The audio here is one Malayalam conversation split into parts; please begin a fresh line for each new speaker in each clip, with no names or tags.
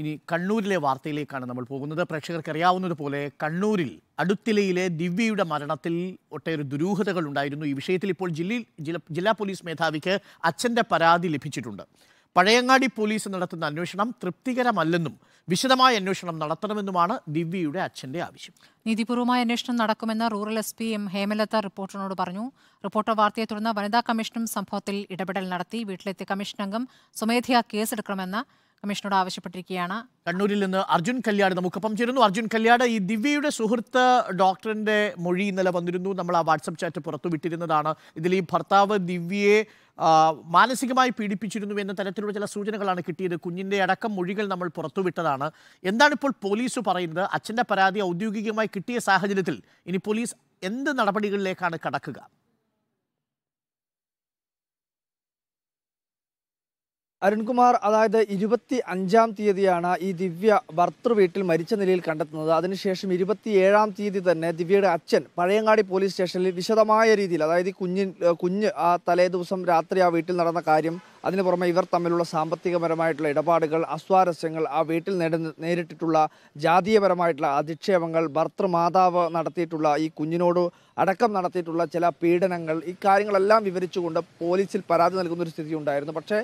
ഇനി കണ്ണൂരിലെ വാർത്തയിലേക്കാണ് നമ്മൾ പോകുന്നത് പ്രേക്ഷകർക്കറിയാവുന്നതുപോലെ കണ്ണൂരിൽ അടുത്തിലയിലെ ദിവ്യയുടെ മരണത്തിൽ ഒട്ടേറെ ദുരൂഹതകൾ ഉണ്ടായിരുന്നു ഈ വിഷയത്തിൽ ഇപ്പോൾ ജില്ലയിൽ ജില്ലാ പോലീസ് മേധാവിക്ക് അച്ഛൻ്റെ പരാതി ലഭിച്ചിട്ടുണ്ട് പഴയങ്ങാടി പോലീസ് നടത്തുന്ന അന്വേഷണം തൃപ്തികരമല്ലെന്നും വിശദമായ അന്വേഷണം നടത്തണമെന്നുമാണ് ദിവ്യയുടെ അച്ഛൻ്റെ ആവശ്യം
നീതിപൂർവമായ അന്വേഷണം നടക്കുമെന്ന് rural S P M Hemalatha റിപ്പോർട്ടറിനോട് പറഞ്ഞു റിപ്പോർട്ടർ വാർത്തയെ തുടർന്ന് വനിതാ കമ്മീഷനും സംഭവത്തിൽ ഇടപെടൽ നടത്തി വീട്ടിലെത്തിയ കമ്മീഷൻ അംഗം സ്വമേധയാ കേസെടുക്കണമെന്ന് കമ്മീഷനോട് ആവശ്യപ്പെട്ടിരിക്കുകയാണ്
കണ്ണൂരിൽ നിന്ന് അർജുൻ കല്യാട് നമുക്കൊപ്പം ചേരുന്നു അർജുൻ കല്യാട് ഈ ദിവ്യയുടെ സുഹൃത്ത് ഡോക്ടറിന്റെ മൊഴി ഇന്നലെ വന്നിരുന്നു നമ്മൾ ആ വാട്സപ്പ് ചാറ്റ് പുറത്തുവിട്ടിരുന്നതാണ് ഇതിൽ ഈ ഭർത്താവ് ദിവ്യയെ മാനസികമായി പീഡിപ്പിച്ചിരുന്നു എന്ന തരത്തിലുള്ള ചില സൂചനകളാണ് കിട്ടിയത് കുഞ്ഞിൻ്റെ അടക്കം മൊഴികൾ നമ്മൾ പുറത്തുവിട്ടതാണ് എന്താണ് ഇപ്പോൾ പോലീസ് പറയുന്നത് അച്ഛൻ്റെ പരാതി ഔദ്യോഗികമായി കിട്ടിയ സാഹചര്യത്തിൽ ഇനി പോലീസ് എന്ത് നടപടികളിലേക്കാണ് കടക്കുക
അരുൺകുമാർ അതായത് ഇരുപത്തി അഞ്ചാം തീയതിയാണ് ഈ ദിവ്യ ഭർത്തൃ വീട്ടിൽ മരിച്ച നിലയിൽ കണ്ടെത്തുന്നത് അതിനുശേഷം ഇരുപത്തിയേഴാം തീയതി തന്നെ ദിവ്യയുടെ അച്ഛൻ പഴയങ്ങാടി പോലീസ് സ്റ്റേഷനിൽ വിശദമായ രീതിയിൽ അതായത് കുഞ്ഞിൻ കുഞ്ഞ് ആ തലേ ദിവസം രാത്രി ആ വീട്ടിൽ നടന്ന കാര്യം അതിനു പുറമെ ഇവർ തമ്മിലുള്ള സാമ്പത്തികപരമായിട്ടുള്ള ഇടപാടുകൾ അസ്വാരസ്യങ്ങൾ ആ വീട്ടിൽ നേരിട്ടിട്ടുള്ള ജാതീയപരമായിട്ടുള്ള അധിക്ഷേപങ്ങൾ ഭർത്തൃമാതാവ് നടത്തിയിട്ടുള്ള ഈ കുഞ്ഞിനോട് അടക്കം നടത്തിയിട്ടുള്ള ചില പീഡനങ്ങൾ ഈ കാര്യങ്ങളെല്ലാം വിവരിച്ചുകൊണ്ട് പോലീസിൽ പരാതി നൽകുന്ന ഒരു സ്ഥിതി ഉണ്ടായിരുന്നു പക്ഷേ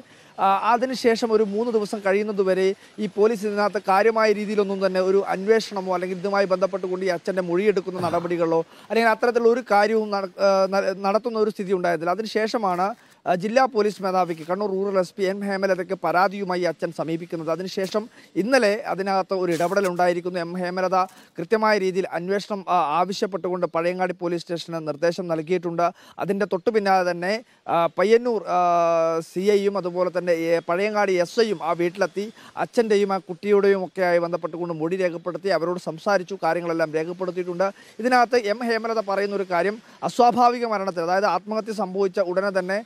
അതിനുശേഷം ഒരു മൂന്ന് ദിവസം കഴിയുന്നതുവരെ ഈ പോലീസ് ഇതിനകത്ത് കാര്യമായ രീതിയിലൊന്നും തന്നെ ഒരു അന്വേഷണമോ അല്ലെങ്കിൽ ഇതുമായി ബന്ധപ്പെട്ടുകൊണ്ട് ഈ അച്ഛൻ്റെ മൊഴിയെടുക്കുന്ന നടപടികളോ അല്ലെങ്കിൽ അത്തരത്തിലുള്ള ഒരു കാര്യവും നടത്തുന്ന ഒരു സ്ഥിതി ഉണ്ടായിരുന്നില്ല അതിനുശേഷമാണ് ജില്ലാ പോലീസ് മേധാവിക്ക് Kannur rural S P N ഹേമലതയ്ക്ക് പരാതിയുമായി അച്ഛൻ സമീപിക്കുന്നത് അതിനുശേഷം ഇന്നലെ അതിനകത്ത് ഒരു ഇടപെടൽ ഉണ്ടായിരിക്കുന്നു എം ഹേമലത കൃത്യമായ രീതിയിൽ അന്വേഷണം ആവശ്യപ്പെട്ടുകൊണ്ട് പഴയങ്ങാടി പോലീസ് സ്റ്റേഷന് നിർദ്ദേശം നൽകിയിട്ടുണ്ട് അതിൻ്റെ തൊട്ടു പിന്നാലെ തന്നെ പയ്യന്നൂർ സി ഐയും അതുപോലെ തന്നെ പഴയങ്ങാടി എസ് ഐയും ആ വീട്ടിലെത്തി അച്ഛൻ്റെയും ആ കുട്ടിയുടെയും ഒക്കെയായി ബന്ധപ്പെട്ടുകൊണ്ട് മൊഴി രേഖപ്പെടുത്തി അവരോട് സംസാരിച്ചു കാര്യങ്ങളെല്ലാം രേഖപ്പെടുത്തിയിട്ടുണ്ട് ഇതിനകത്ത് എം ഹേമലത പറയുന്ന ഒരു കാര്യം അസ്വാഭാവിക മരണത്തിൽ അതായത് ആത്മഹത്യ സംഭവിച്ച ഉടനെ തന്നെ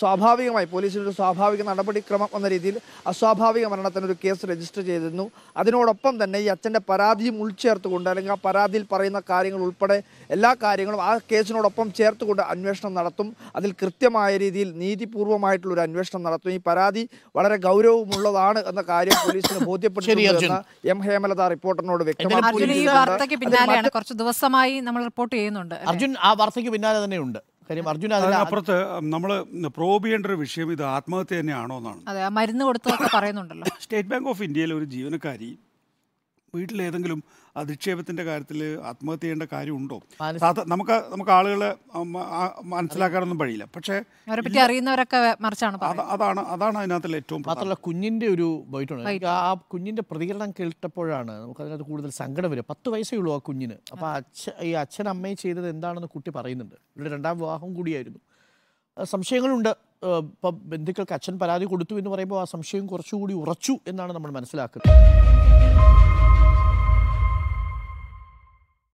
സ്വാഭാവികമായി പോലീസിനൊരു സ്വാഭാവിക നടപടിക്രമം എന്ന രീതിയിൽ അസ്വാഭാവിക മരണത്തിനൊരു കേസ് രജിസ്റ്റർ ചെയ്തിരുന്നു അതിനോടൊപ്പം തന്നെ ഈ അച്ഛൻ്റെ പരാതിയും ഉൾച്ചേർത്തുകൊണ്ട് അല്ലെങ്കിൽ ആ പരാതിയിൽ പറയുന്ന കാര്യങ്ങൾ ഉൾപ്പെടെ എല്ലാ കാര്യങ്ങളും ആ കേസിനോടൊപ്പം ചേർത്തുകൊണ്ട് അന്വേഷണം നടത്തും അതിൽ കൃത്യമായ രീതിയിൽ നീതിപൂർവമായിട്ടുള്ളൊരു അന്വേഷണം നടത്തും ഈ പരാതി വളരെ ഗൗരവമുള്ളതാണ് എന്ന കാര്യം പോലീസിന് ബോധ്യപ്പെട്ടിട്ടുണ്ടെന്ന് എം ഹേമലത റിപ്പോർട്ടറിനോട് വ്യക്തമായി
കുറച്ച് ദിവസമായി നമ്മൾ റിപ്പോർട്ട് ചെയ്യുന്നുണ്ട്
അർജുൻ ആ വാർത്തയ്ക്ക് പിന്നാലെ തന്നെയുണ്ട് കാര്യം അതിനപ്പുറത്ത് നമ്മൾ പ്രോബ് ചെയ്യേണ്ട ഒരു വിഷയം ഇത് ആത്മഹത്യ തന്നെയാണോ
എന്നാണ് കൊടുത്തൊക്കെ പറയുന്നുണ്ടല്ലോ
സ്റ്റേറ്റ് ബാങ്ക് ഓഫ് ഇന്ത്യയിലെ ഒരു ജീവനക്കാരി വീട്ടിലേതെങ്കിലും അധിക്ഷേപത്തിൻ്റെ കാര്യത്തിൽ ആത്മഹത്യ ചെയ്യേണ്ട കാര്യമുണ്ടോ നമുക്ക് നമുക്ക് ആളുകളെ മനസ്സിലാക്കാനൊന്നും കഴിയില്ല പക്ഷേ അറിയുന്നവരൊക്കെ മറിച്ചാണ് അതാണ് അതാണ് അതിനകത്തിൽ ഏറ്റവും മാത്രമല്ല കുഞ്ഞിൻ്റെ ഒരു ബൈറ്റുണ്ട് ആ കുഞ്ഞിൻ്റെ പ്രതികരണം കേട്ടപ്പോഴാണ് നമുക്ക് അതിനകത്ത് കൂടുതൽ സങ്കടം വരും പത്ത് വയസ്സേ ഉള്ളൂ ആ കുഞ്ഞിന് അപ്പോൾ അച്ഛൻ ഈ അച്ഛൻ ചെയ്തത് എന്താണെന്ന് കുട്ടി പറയുന്നുണ്ട് ഇവിടെ രണ്ടാം വിവാഹം കൂടിയായിരുന്നു സംശയങ്ങളുണ്ട് ഇപ്പൊ ബന്ധുക്കൾക്ക് അച്ഛൻ പരാതി കൊടുത്തു എന്ന് പറയുമ്പോൾ ആ സംശയം കുറച്ചുകൂടി ഉറച്ചു എന്നാണ് നമ്മൾ മനസ്സിലാക്കുന്നത്